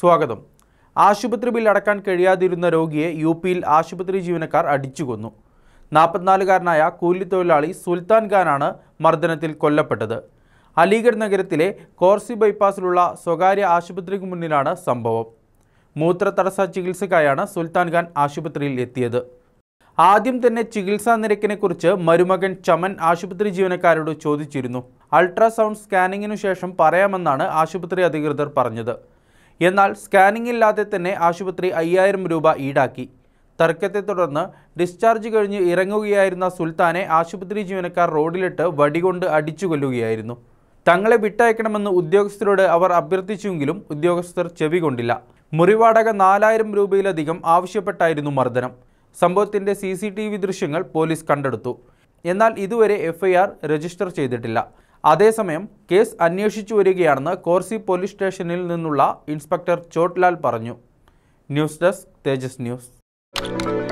സ്വാഗതം ആശുപത്രി ബിൽ അടക്കാൻ കഴിയാതിരുന്ന രോഗിയെ യു പിയിൽ ആശുപത്രി ജീവനക്കാർ അടിച്ചുകൊന്നു നാൽപ്പത്തിനാലുകാരനായ കൂലിത്തൊഴിലാളി സുൽത്താൻ ഖാനാണ് മർദ്ദനത്തിൽ കൊല്ലപ്പെട്ടത് അലിഗഡ് നഗരത്തിലെ കോർസി ബൈപ്പാസിലുള്ള സ്വകാര്യ ആശുപത്രിക്ക് മുന്നിലാണ് സംഭവം മൂത്രതടസ്സ ചികിത്സക്കായാണ് സുൽത്താൻ ഖാൻ ആശുപത്രിയിൽ എത്തിയത് ആദ്യം തന്നെ ചികിത്സാ നിരക്കിനെക്കുറിച്ച് മരുമകൻ ചമൻ ആശുപത്രി ജീവനക്കാരോട് ചോദിച്ചിരുന്നു അൾട്രാസൗണ്ട് സ്കാനിങ്ങിനു ശേഷം പറയാമെന്നാണ് ആശുപത്രി അധികൃതർ പറഞ്ഞത് എന്നാൽ സ്കാനിംഗ് ഇല്ലാതെ തന്നെ ആശുപത്രി അയ്യായിരം രൂപ ഈടാക്കി തർക്കത്തെ തുടർന്ന് ഡിസ്ചാർജ് കഴിഞ്ഞ് ഇറങ്ങുകയായിരുന്ന സുൽത്താനെ ആശുപത്രി ജീവനക്കാർ റോഡിലിട്ട് വടികൊണ്ട് അടിച്ചു കൊല്ലുകയായിരുന്നു തങ്ങളെ വിട്ടയക്കണമെന്ന് ഉദ്യോഗസ്ഥരോട് അവർ അഭ്യർത്ഥിച്ചുവെങ്കിലും ഉദ്യോഗസ്ഥർ ചെവി കൊണ്ടില്ല മുറിവാടക നാലായിരം രൂപയിലധികം ആവശ്യപ്പെട്ടായിരുന്നു മർദ്ദനം സംഭവത്തിൻ്റെ സി ദൃശ്യങ്ങൾ പോലീസ് കണ്ടെടുത്തു എന്നാൽ ഇതുവരെ എഫ്ഐആർ രജിസ്റ്റർ ചെയ്തിട്ടില്ല അതേസമയം കേസ് അന്വേഷിച്ചു വരികയാണെന്ന് കോർസി പോലീസ് സ്റ്റേഷനിൽ നിന്നുള്ള ഇൻസ്പെക്ടർ ചോട്ട്ലാൽ പറഞ്ഞു ന്യൂസ് ഡെസ്ക് തേജസ് ന്യൂസ്